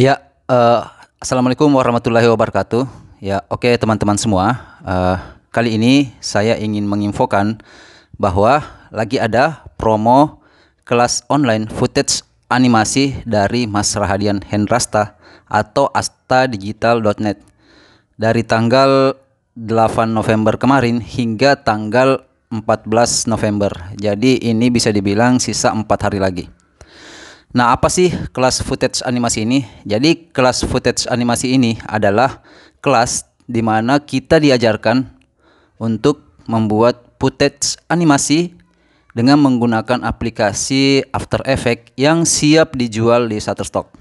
Ya, uh, assalamualaikum warahmatullahi wabarakatuh. Ya, oke okay, teman-teman semua. Uh, kali ini saya ingin menginfokan bahwa lagi ada promo kelas online footage animasi dari Mas Rahadian Hendrasta atau astadigital.net dari tanggal 8 November kemarin hingga tanggal 14 November. Jadi ini bisa dibilang sisa empat hari lagi. Nah, apa sih kelas footage animasi ini? Jadi, kelas footage animasi ini adalah kelas di mana kita diajarkan untuk membuat footage animasi dengan menggunakan aplikasi After Effects yang siap dijual di Shutterstock.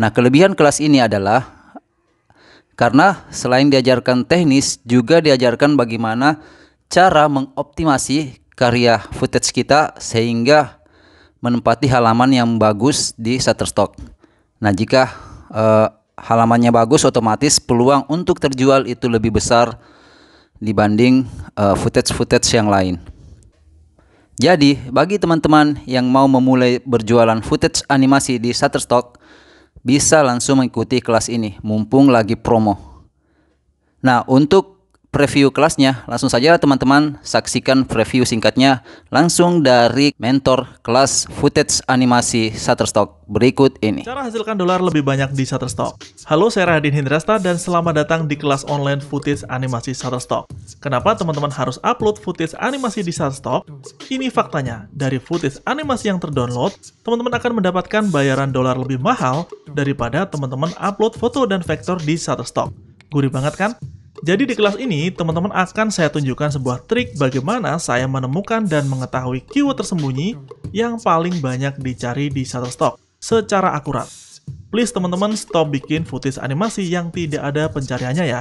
Nah, kelebihan kelas ini adalah karena selain diajarkan teknis, juga diajarkan bagaimana cara mengoptimasi karya footage kita sehingga menempati halaman yang bagus di Shutterstock. Nah, jika uh, halamannya bagus, otomatis peluang untuk terjual itu lebih besar dibanding eh, footage-footage yang lain. Jadi, bagi teman-teman yang mau memulai berjualan footage animasi di Shutterstock, bisa langsung mengikuti kelas ini, mumpung lagi promo. Nah, untuk preview kelasnya. Langsung saja teman-teman saksikan preview singkatnya langsung dari mentor kelas footage animasi Shutterstock berikut ini. Cara hasilkan dolar lebih banyak di Shutterstock. Halo, saya Radin Hindrasta dan selamat datang di kelas online footage animasi Shutterstock. Kenapa teman-teman harus upload footage animasi di Shutterstock? Ini faktanya, dari footage animasi yang terdownload, teman-teman akan mendapatkan bayaran dolar lebih mahal daripada teman-teman upload foto dan vektor di Shutterstock. Gurih banget kan? Jadi di kelas ini, teman-teman akan saya tunjukkan sebuah trik bagaimana saya menemukan dan mengetahui keyword tersembunyi yang paling banyak dicari di Shutterstock secara akurat. Please teman-teman stop bikin footage animasi yang tidak ada pencariannya ya.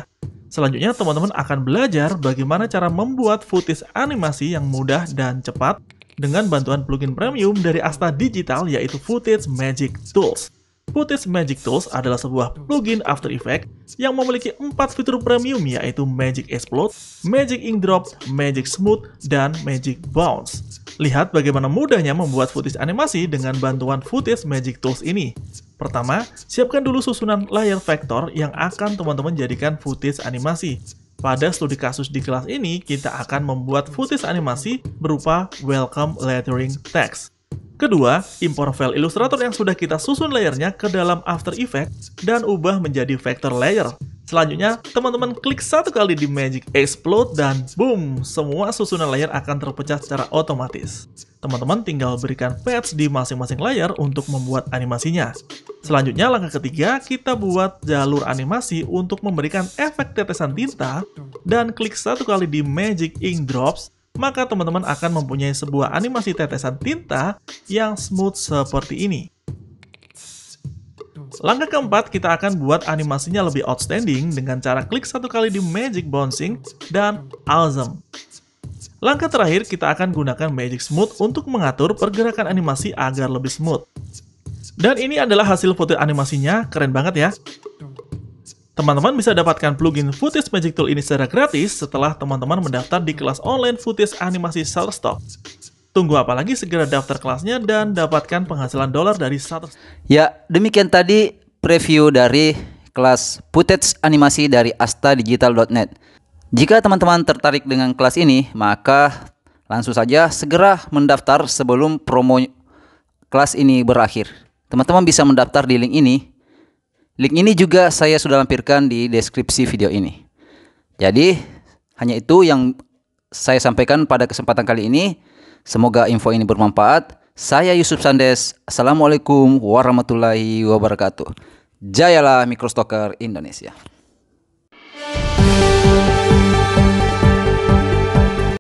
Selanjutnya teman-teman akan belajar bagaimana cara membuat footage animasi yang mudah dan cepat dengan bantuan plugin premium dari Asta Digital yaitu Footage Magic Tools. Footage Magic Tools adalah sebuah plugin After Effects yang memiliki empat fitur premium yaitu Magic Explode, Magic Ink Drop, Magic Smooth, dan Magic Bounce. Lihat bagaimana mudahnya membuat footage animasi dengan bantuan footage Magic Tools ini. Pertama, siapkan dulu susunan layer vector yang akan teman-teman jadikan footage animasi. Pada studi kasus di kelas ini, kita akan membuat footage animasi berupa welcome lettering text. Kedua, impor file Illustrator yang sudah kita susun layernya ke dalam After Effects dan ubah menjadi vector layer. Selanjutnya, teman-teman klik satu kali di Magic Explode dan boom, semua susunan layer akan terpecah secara otomatis. Teman-teman tinggal berikan patch di masing-masing layer untuk membuat animasinya. Selanjutnya, langkah ketiga, kita buat jalur animasi untuk memberikan efek tetesan tinta dan klik satu kali di Magic Ink Drops maka teman-teman akan mempunyai sebuah animasi tetesan tinta yang smooth seperti ini. Langkah keempat, kita akan buat animasinya lebih outstanding dengan cara klik satu kali di Magic Bouncing dan Awesome. Langkah terakhir, kita akan gunakan Magic Smooth untuk mengatur pergerakan animasi agar lebih smooth. Dan ini adalah hasil foto animasinya, keren banget ya. Teman-teman bisa dapatkan plugin Footage Magic Tool ini secara gratis setelah teman-teman mendaftar di kelas online Footage Animasi Shutterstock. Tunggu apa lagi segera daftar kelasnya dan dapatkan penghasilan dolar dari Shutterstock. Ya, demikian tadi preview dari kelas Footage Animasi dari astadigital.net. Jika teman-teman tertarik dengan kelas ini, maka langsung saja segera mendaftar sebelum promo kelas ini berakhir. Teman-teman bisa mendaftar di link ini Link ini juga saya sudah lampirkan di deskripsi video ini. Jadi, hanya itu yang saya sampaikan pada kesempatan kali ini. Semoga info ini bermanfaat. Saya Yusuf Sandes. Assalamualaikum warahmatullahi wabarakatuh. Jayalah Mikrostoker Indonesia.